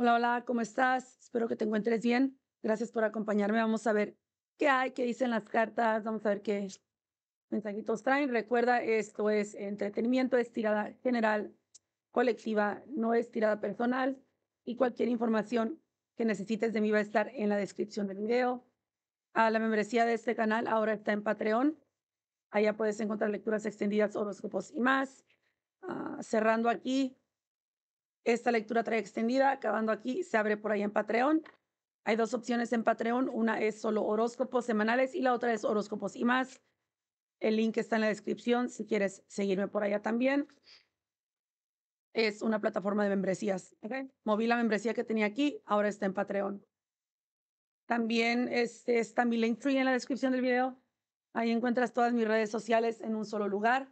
Hola, hola, ¿cómo estás? Espero que te encuentres bien. Gracias por acompañarme. Vamos a ver qué hay, qué dicen las cartas, vamos a ver qué mensajitos traen. Recuerda, esto es entretenimiento, es tirada general, colectiva, no es tirada personal y cualquier información que necesites de mí va a estar en la descripción del video. A la membresía de este canal ahora está en Patreon. Allá puedes encontrar lecturas extendidas, grupos y más. Ah, cerrando aquí, esta lectura trae extendida, acabando aquí, se abre por ahí en Patreon. Hay dos opciones en Patreon, una es solo horóscopos semanales y la otra es horóscopos y más. El link está en la descripción si quieres seguirme por allá también. Es una plataforma de membresías. Moví la membresía que tenía aquí, ahora está en Patreon. También este, está mi link tree en la descripción del video. Ahí encuentras todas mis redes sociales en un solo lugar.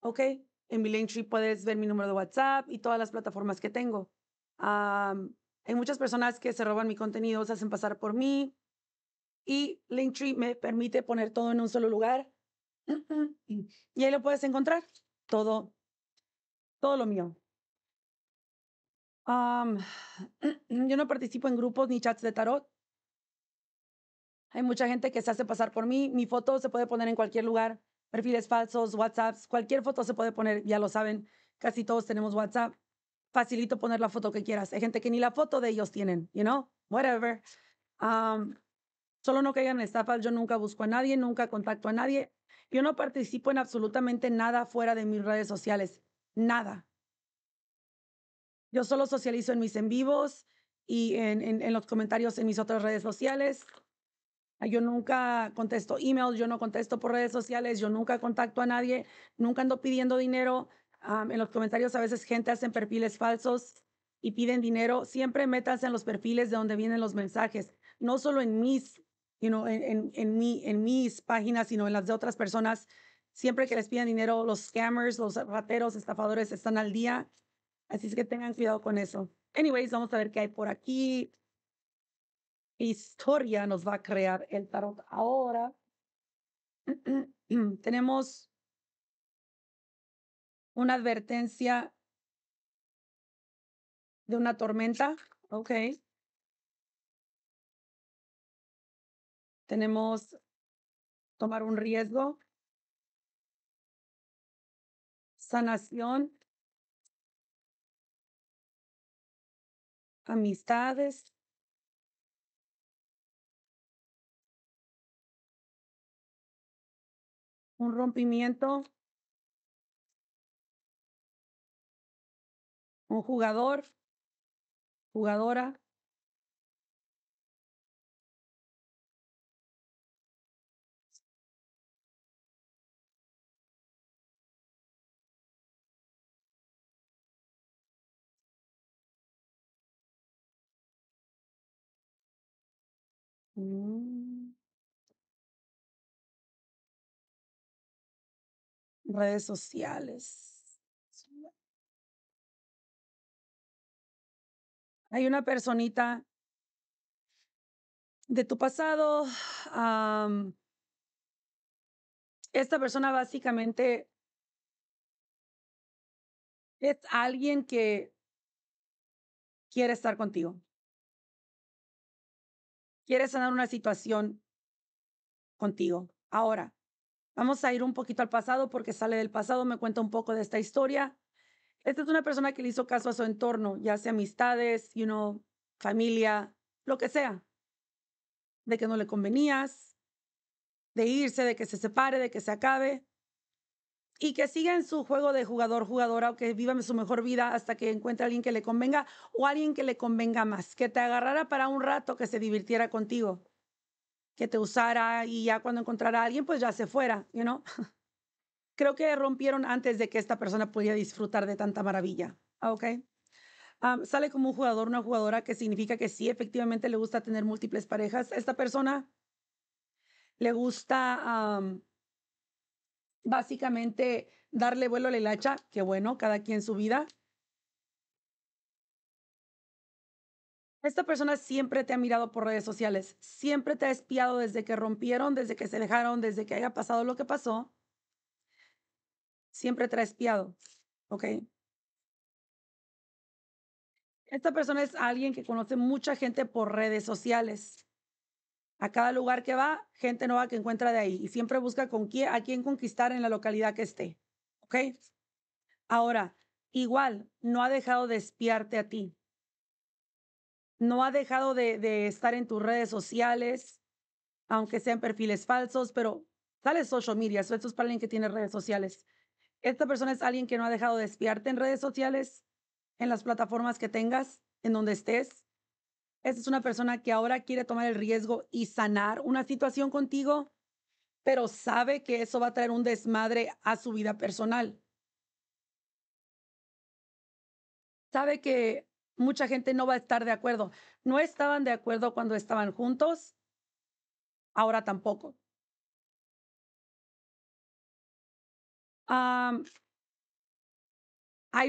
¿Ok? En mi Linktree puedes ver mi número de WhatsApp y todas las plataformas que tengo. hay muchas personas que se roban mi contenido, se hacen pasar por mí. Y Linktree me permite poner todo en un solo lugar. Y ahí lo puedes encontrar. Todo, todo lo mío. yo no participo en grupos ni chats de tarot. Hay mucha gente que se hace pasar por mí. Mi foto se puede poner en cualquier lugar perfiles falsos, WhatsApps, cualquier foto se puede poner, ya lo saben, casi todos tenemos WhatsApp. Facilito poner la foto que quieras. Hay gente que ni la foto de ellos tienen, you know, whatever. solo no caigan en estafas, yo nunca busco a nadie, nunca contacto a nadie. Yo no participo en absolutamente nada fuera de mis redes sociales, nada. Yo solo socializo en mis en vivos y en, en los comentarios en mis otras redes sociales. Ah, yo nunca contesto emails, yo no contesto por redes sociales, yo nunca contacto a nadie, nunca ando pidiendo dinero. Ah, en los comentarios a veces gente hacen perfiles falsos y piden dinero. Siempre métanse en los perfiles de donde vienen los mensajes, no solo en mis, you en, en, mi, en mis páginas, sino en las de otras personas. Siempre que les piden dinero, los scammers, los rateros, estafadores están al día. Así es que tengan cuidado con eso. Anyways, vamos a ver qué hay por aquí historia nos va a crear el tarot. Ahora tenemos una advertencia de una tormenta. Ok. Tenemos tomar un riesgo. Sanación. Amistades. un rompimiento, un jugador, jugadora. Mm. redes sociales. Hay una personita de tu pasado. esta persona básicamente es alguien que quiere estar contigo. Quiere sanar una situación contigo. Ahora, Vamos a ir un poquito al pasado porque sale del pasado, me cuenta un poco de esta historia. Esta es una persona que le hizo caso a su entorno, ya sea amistades, you familia, lo que sea. De que no le convenías, de irse, de que se separe, de que se acabe. Y que siga en su juego de jugador, jugadora, o que viva su mejor vida hasta que encuentre a alguien que le convenga o alguien que le convenga más. Que te agarrara para un rato, que se divirtiera contigo que te usara y ya cuando encontrara a alguien, pues ya se fuera, you know? Creo que rompieron antes de que esta persona pudiera disfrutar de tanta maravilla, ¿ok? sale como un jugador, una jugadora que significa que sí, efectivamente le gusta tener múltiples parejas. Esta persona le gusta básicamente darle vuelo a la hilacha, que bueno, cada quien su vida. Esta persona siempre te ha mirado por redes sociales, siempre te ha espiado desde que rompieron, desde que se dejaron, desde que haya pasado lo que pasó. Siempre te ha espiado, ¿ok? Esta persona es alguien que conoce mucha gente por redes sociales. A cada lugar que va, gente nueva que encuentra de ahí y siempre busca con quién, a quién conquistar en la localidad que esté, ¿ok? Ahora, igual, no ha dejado de espiarte a ti no ha dejado de, estar en tus redes sociales, aunque sean perfiles falsos, pero sale social media, eso es para alguien que tiene redes sociales. Esta persona es alguien que no ha dejado de espiarte en redes sociales, en las plataformas que tengas, en donde estés. Esta es una persona que ahora quiere tomar el riesgo y sanar una situación contigo, pero sabe que eso va a traer un desmadre a su vida personal. Sabe que mucha gente no va a estar de acuerdo. No estaban de acuerdo cuando estaban juntos, ahora tampoco. I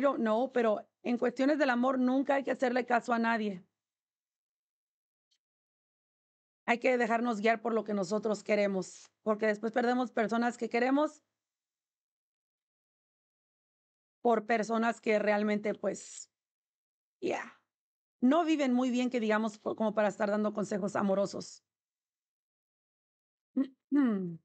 don't know, pero en cuestiones del amor nunca hay que hacerle caso a nadie. Hay que dejarnos guiar por lo que nosotros queremos, porque después perdemos personas que queremos por personas que realmente pues ya, no viven muy bien que digamos como para estar dando consejos amorosos. Mm-hmm.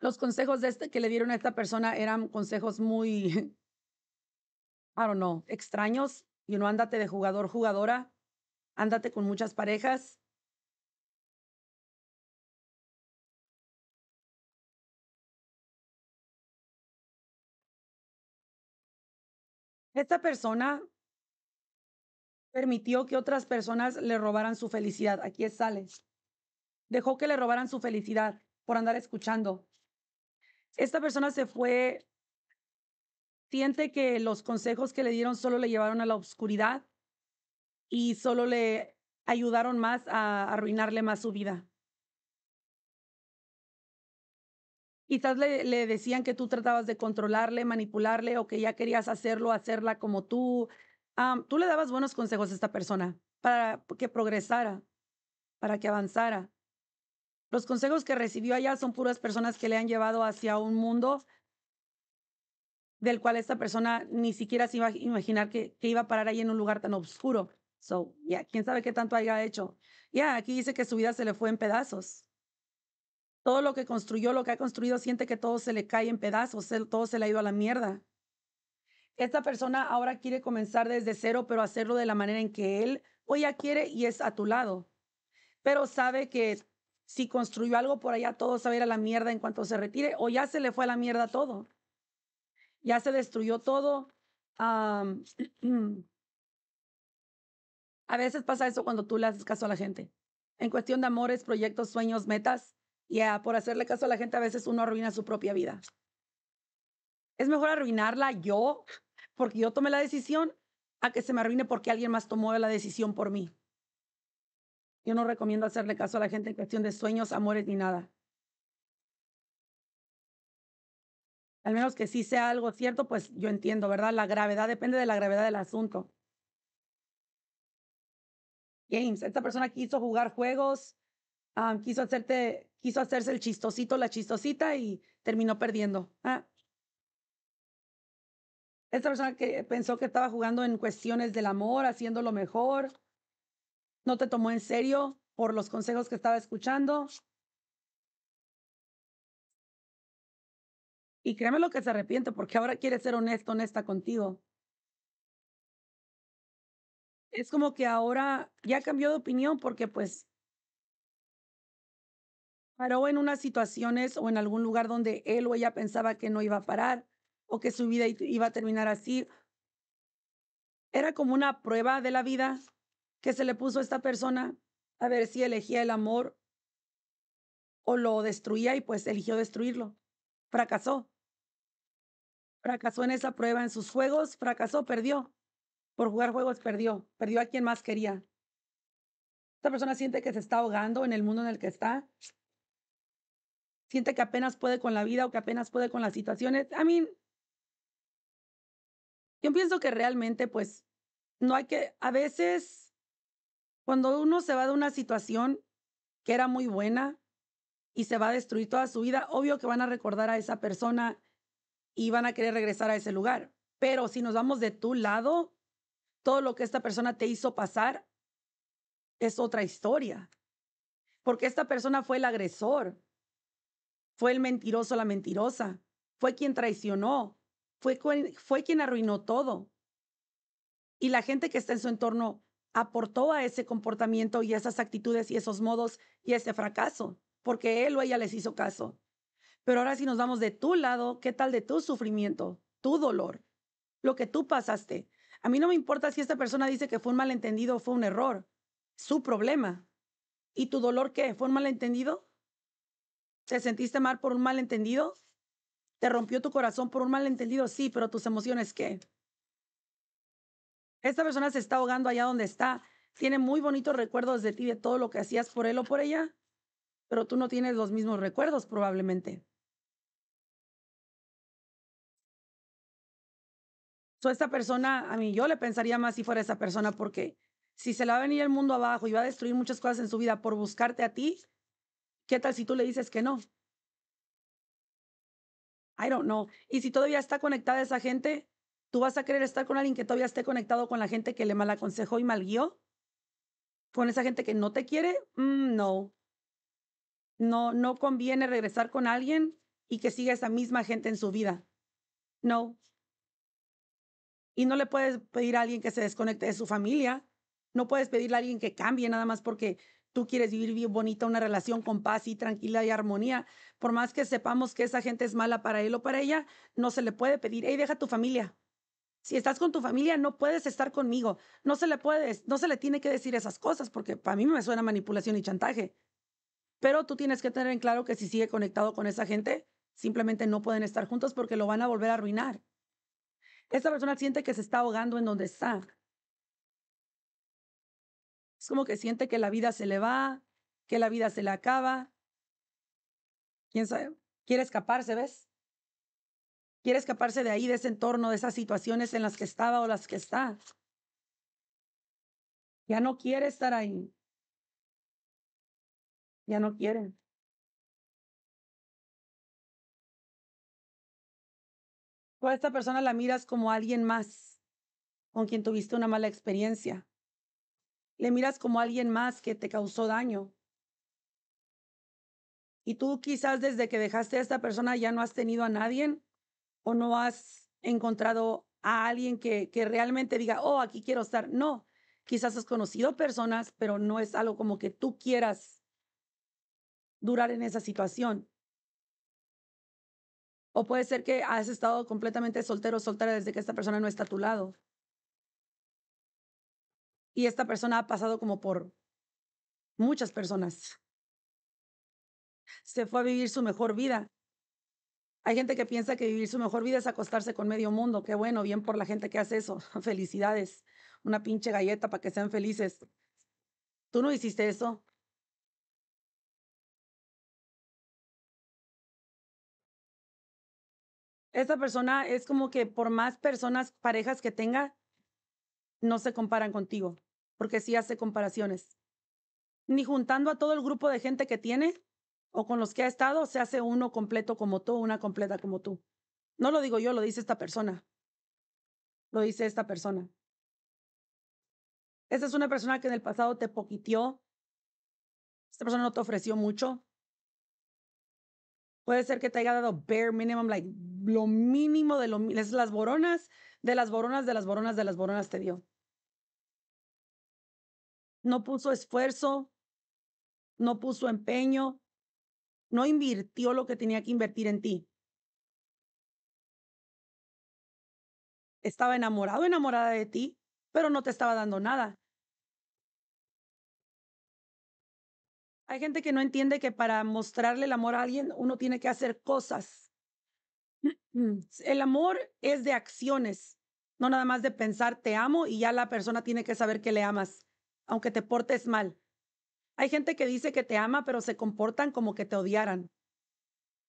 Los consejos de este, que le dieron a esta persona eran consejos muy, I don't know, extraños. Y you ándate de jugador, jugadora. Ándate con muchas parejas. Esta persona permitió que otras personas le robaran su felicidad. Aquí es Sales. Dejó que le robaran su felicidad por andar escuchando. Esta persona se fue, siente que los consejos que le dieron solo le llevaron a la oscuridad y solo le ayudaron más a arruinarle más su vida. Quizás le, le, decían que tú tratabas de controlarle, manipularle o que ya querías hacerlo, hacerla como tú, tú le dabas buenos consejos a esta persona para que progresara, para que avanzara. Los consejos que recibió allá son puras personas que le han llevado hacia un mundo del cual esta persona ni siquiera se iba a imaginar que, que iba a parar ahí en un lugar tan oscuro. So, ya, quién sabe qué tanto haya hecho. Ya, aquí dice que su vida se le fue en pedazos. Todo lo que construyó, lo que ha construido, siente que todo se le cae en pedazos, todo se le ha ido a la mierda. Esta persona ahora quiere comenzar desde cero, pero hacerlo de la manera en que él o ella quiere y es a tu lado. Pero sabe que si construyó algo por allá, todo se va a ir a la mierda en cuanto se retire o ya se le fue a la mierda todo. Ya se destruyó todo. a veces pasa eso cuando tú le haces caso a la gente. En cuestión de amores, proyectos, sueños, metas, y por hacerle caso a la gente a veces uno arruina su propia vida. Es mejor arruinarla yo porque yo tomé la decisión a que se me arruine porque alguien más tomó la decisión por mí. Yo no recomiendo hacerle caso a la gente en cuestión de sueños, amores ni nada. Al menos que sí sea algo cierto, pues yo entiendo, ¿verdad? La gravedad depende de la gravedad del asunto. James, esta persona quiso jugar juegos, ah, quiso, hacerte, quiso hacerse el chistosito, la chistosita y terminó perdiendo. ¿Ah? Esta persona que pensó que estaba jugando en cuestiones del amor, haciendo lo mejor, no te tomó en serio por los consejos que estaba escuchando. Y créeme lo que se arrepiente porque ahora quiere ser honesto, honesta contigo. Es como que ahora ya cambió de opinión porque pues paró en unas situaciones o en algún lugar donde él o ella pensaba que no iba a parar o que su vida iba a terminar así. Era como una prueba de la vida que se le puso a esta persona a ver si elegía el amor o lo destruía y pues eligió destruirlo. Fracasó. Fracasó en esa prueba, en sus juegos, fracasó, perdió. Por jugar juegos perdió, perdió a quien más quería. Esta persona siente que se está ahogando en el mundo en el que está. Siente que apenas puede con la vida o que apenas puede con las situaciones. A mí, yo pienso que realmente, pues, no hay que, a veces, cuando uno se va de una situación que era muy buena y se va a destruir toda su vida, obvio que van a recordar a esa persona y van a querer regresar a ese lugar. Pero si nos vamos de tu lado, todo lo que esta persona te hizo pasar es otra historia. Porque esta persona fue el agresor, fue el mentiroso, la mentirosa, fue quien traicionó, fue, fue quien arruinó todo. Y la gente que está en su entorno aportó a ese comportamiento y esas actitudes y esos modos y ese fracaso, porque él o ella les hizo caso. Pero ahora si nos vamos de tu lado, ¿qué tal de tu sufrimiento, tu dolor, lo que tú pasaste? A mí no me importa si esta persona dice que fue un malentendido o fue un error, su problema. ¿Y tu dolor qué? ¿Fue un malentendido? ¿Te sentiste mal por un malentendido? Te rompió tu corazón por un malentendido, sí, pero tus emociones, ¿qué? Esta persona se está ahogando allá donde está. Tiene muy bonitos recuerdos de ti, de todo lo que hacías por él o por ella, pero tú no tienes los mismos recuerdos probablemente. So, esta persona, a mí yo le pensaría más si fuera esa persona, porque si se la va a venir el mundo abajo y va a destruir muchas cosas en su vida por buscarte a ti, ¿qué tal si tú le dices que no? I don't know. Y si todavía está conectada esa gente, ¿tú vas a querer estar con alguien que todavía esté conectado con la gente que le mal aconsejó y mal guió? ¿Con esa gente que no te quiere? Mm, no. No, no conviene regresar con alguien y que siga esa misma gente en su vida. No. Y no le puedes pedir a alguien que se desconecte de su familia. No puedes pedirle a alguien que cambie nada más porque tú quieres vivir bien bonita, una relación con paz y tranquila y armonía, por más que sepamos que esa gente es mala para él o para ella, no se le puede pedir, hey, deja tu familia. Si estás con tu familia, no puedes estar conmigo. No se le puede, no se le tiene que decir esas cosas porque para mí me suena manipulación y chantaje. Pero tú tienes que tener en claro que si sigue conectado con esa gente, simplemente no pueden estar juntos porque lo van a volver a arruinar. Esta persona siente que se está ahogando en donde está es como que siente que la vida se le va, que la vida se le acaba. ¿Quién sabe? Quiere escaparse, ¿ves? Quiere escaparse de ahí, de ese entorno, de esas situaciones en las que estaba o las que está. Ya no quiere estar ahí. Ya no quiere. Tú esta persona la miras como alguien más con quien tuviste una mala experiencia le miras como alguien más que te causó daño. Y tú quizás desde que dejaste a esta persona ya no has tenido a nadie o no has encontrado a alguien que, que realmente diga, oh, aquí quiero estar. No, quizás has conocido personas, pero no es algo como que tú quieras durar en esa situación. O puede ser que has estado completamente soltero o soltera desde que esta persona no está a tu lado y esta persona ha pasado como por muchas personas. Se fue a vivir su mejor vida. Hay gente que piensa que vivir su mejor vida es acostarse con medio mundo. Qué bueno, bien por la gente que hace eso. Felicidades. Una pinche galleta para que sean felices. Tú no hiciste eso. Esta persona es como que por más personas, parejas que tenga, no se comparan contigo porque sí hace comparaciones. Ni juntando a todo el grupo de gente que tiene o con los que ha estado, se hace uno completo como tú, una completa como tú. No lo digo yo, lo dice esta persona. Lo dice esta persona. Esta es una persona que en el pasado te poquitió. Esta persona no te ofreció mucho. Puede ser que te haya dado bare minimum, like lo mínimo de lo es las boronas, de las boronas, de las boronas, de las boronas te dio no puso esfuerzo, no puso empeño, no invirtió lo que tenía que invertir en ti. Estaba enamorado, enamorada de ti, pero no te estaba dando nada. Hay gente que no entiende que para mostrarle el amor a alguien uno tiene que hacer cosas. El amor es de acciones, no nada más de pensar te amo y ya la persona tiene que saber que le amas aunque te portes mal. Hay gente que dice que te ama, pero se comportan como que te odiaran.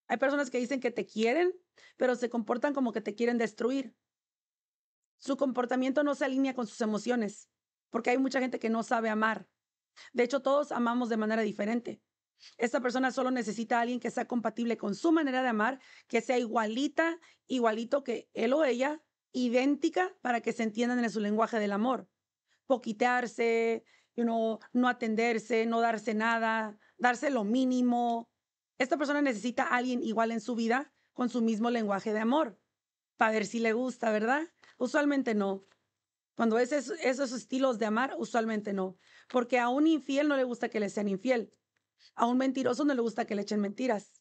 Hay personas que dicen que te quieren, pero se comportan como que te quieren destruir. Su comportamiento no se alinea con sus emociones, porque hay mucha gente que no sabe amar. De hecho, todos amamos de manera diferente. Esta persona solo necesita a alguien que sea compatible con su manera de amar, que sea igualita, igualito que él o ella, idéntica para que se entiendan en su lenguaje del amor poquitearse, no atenderse, no darse nada, darse lo mínimo. Esta persona necesita a alguien igual en su vida con su mismo lenguaje de amor para ver si le gusta, ¿verdad? Usualmente no. Cuando es esos estilos de amar, usualmente no. Porque a un infiel no le gusta que le sean infiel. A un mentiroso no le gusta que le echen mentiras.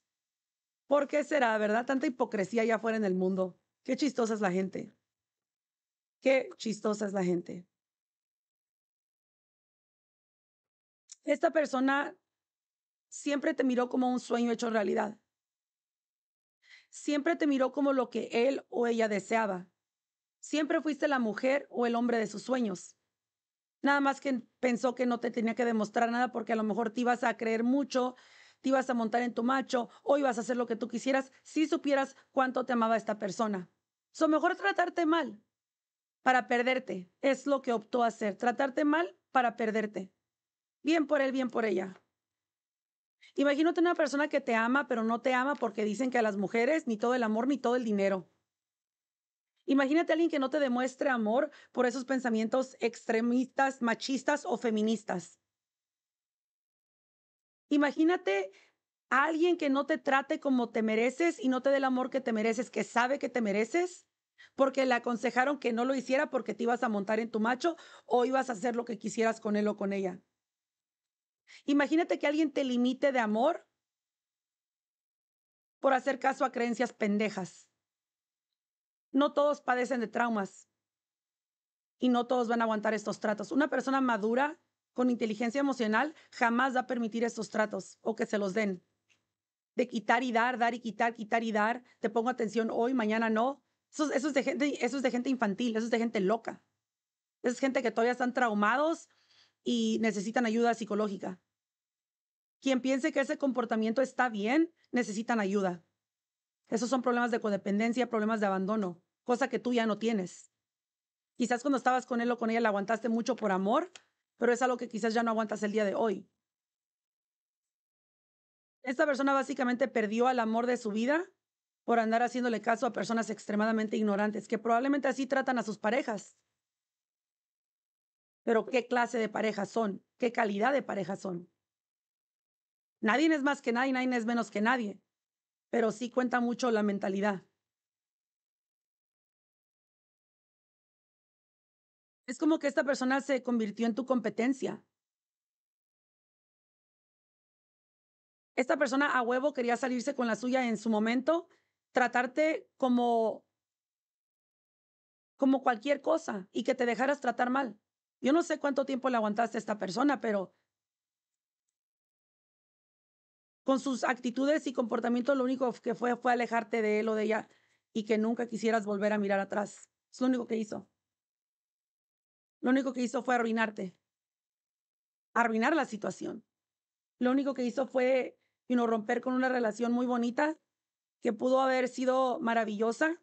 ¿Por qué será, verdad? Tanta hipocresía allá afuera en el mundo. Qué chistosa es la gente. Qué chistosa es la gente. esta persona siempre te miró como un sueño hecho realidad. Siempre te miró como lo que él o ella deseaba. Siempre fuiste la mujer o el hombre de sus sueños. Nada más que pensó que no te tenía que demostrar nada porque a lo mejor te ibas a creer mucho, te ibas a montar en tu macho o ibas a hacer lo que tú quisieras si supieras cuánto te amaba esta persona. So mejor tratarte mal para perderte. Es lo que optó a hacer, tratarte mal para perderte. Bien por él, bien por ella. Imagínate una persona que te ama, pero no te ama porque dicen que a las mujeres ni todo el amor ni todo el dinero. Imagínate a alguien que no te demuestre amor por esos pensamientos extremistas, machistas o feministas. Imagínate a alguien que no te trate como te mereces y no te dé el amor que te mereces, que sabe que te mereces, porque le aconsejaron que no lo hiciera porque te ibas a montar en tu macho o ibas a hacer lo que quisieras con él o con ella. Imagínate que alguien te limite de amor por hacer caso a creencias pendejas. No todos padecen de traumas y no todos van a aguantar estos tratos. Una persona madura con inteligencia emocional jamás va a permitir estos tratos o que se los den. De quitar y dar, dar y quitar, quitar y dar, te pongo atención hoy, mañana no. Eso, es de gente, eso es de gente infantil, eso es de gente loca. Es gente que todavía están traumados y necesitan ayuda psicológica. Quien piense que ese comportamiento está bien, necesitan ayuda. Esos son problemas de codependencia, problemas de abandono, cosa que tú ya no tienes. Quizás cuando estabas con él o con ella la aguantaste mucho por amor, pero es algo que quizás ya no aguantas el día de hoy. Esta persona básicamente perdió al amor de su vida por andar haciéndole caso a personas extremadamente ignorantes, que probablemente así tratan a sus parejas pero qué clase de pareja son, qué calidad de pareja son. Nadie es más que nadie, nadie es menos que nadie, pero sí cuenta mucho la mentalidad. Es como que esta persona se convirtió en tu competencia. Esta persona a huevo quería salirse con la suya en su momento, tratarte como como cualquier cosa y que te dejaras tratar mal. Yo no sé cuánto tiempo le aguantaste a esta persona, pero con sus actitudes y comportamientos lo único que fue fue alejarte de él o de ella y que nunca quisieras volver a mirar atrás. Es lo único que hizo. Lo único que hizo fue arruinarte, arruinar la situación. Lo único que hizo fue romper con una relación muy bonita que pudo haber sido maravillosa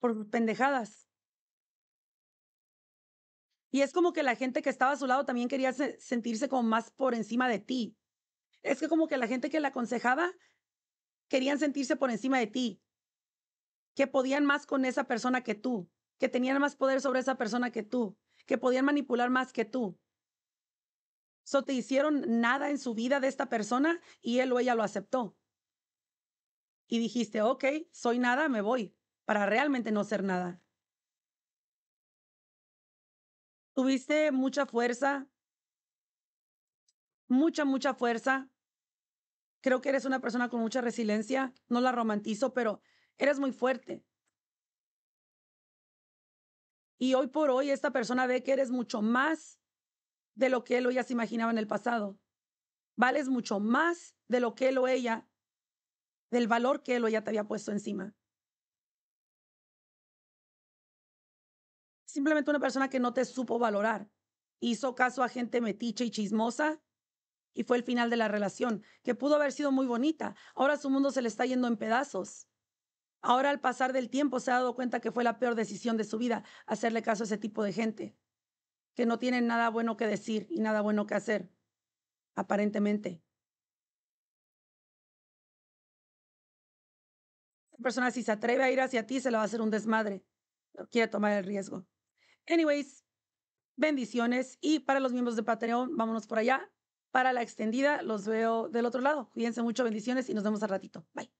por pendejadas. Y es como que la gente que estaba a su lado también quería sentirse como más por encima de ti. Es que como que la gente que la aconsejaba querían sentirse por encima de ti, que podían más con esa persona que tú, que tenían más poder sobre esa persona que tú, que podían manipular más que tú. So te hicieron nada en su vida de esta persona y él o ella lo aceptó. Y dijiste, ok, soy nada, me voy, para realmente no ser nada. Tuviste mucha fuerza, mucha, mucha fuerza. Creo que eres una persona con mucha resiliencia, no la romantizo, pero eres muy fuerte. Y hoy por hoy esta persona ve que eres mucho más de lo que él o ella se imaginaba en el pasado. Vales mucho más de lo que él o ella, del valor que él o ella te había puesto encima. simplemente una persona que no te supo valorar. Hizo caso a gente metiche y chismosa y fue el final de la relación, que pudo haber sido muy bonita. Ahora su mundo se le está yendo en pedazos. Ahora al pasar del tiempo se ha dado cuenta que fue la peor decisión de su vida hacerle caso a ese tipo de gente, que no tienen nada bueno que decir y nada bueno que hacer, aparentemente. Esa persona si se atreve a ir hacia ti se lo va a hacer un desmadre, No quiere tomar el riesgo. Anyways, bendiciones. Y para los miembros de Patreon, vámonos por allá. Para la extendida, los veo del otro lado. Cuídense mucho, bendiciones y nos vemos al ratito. Bye.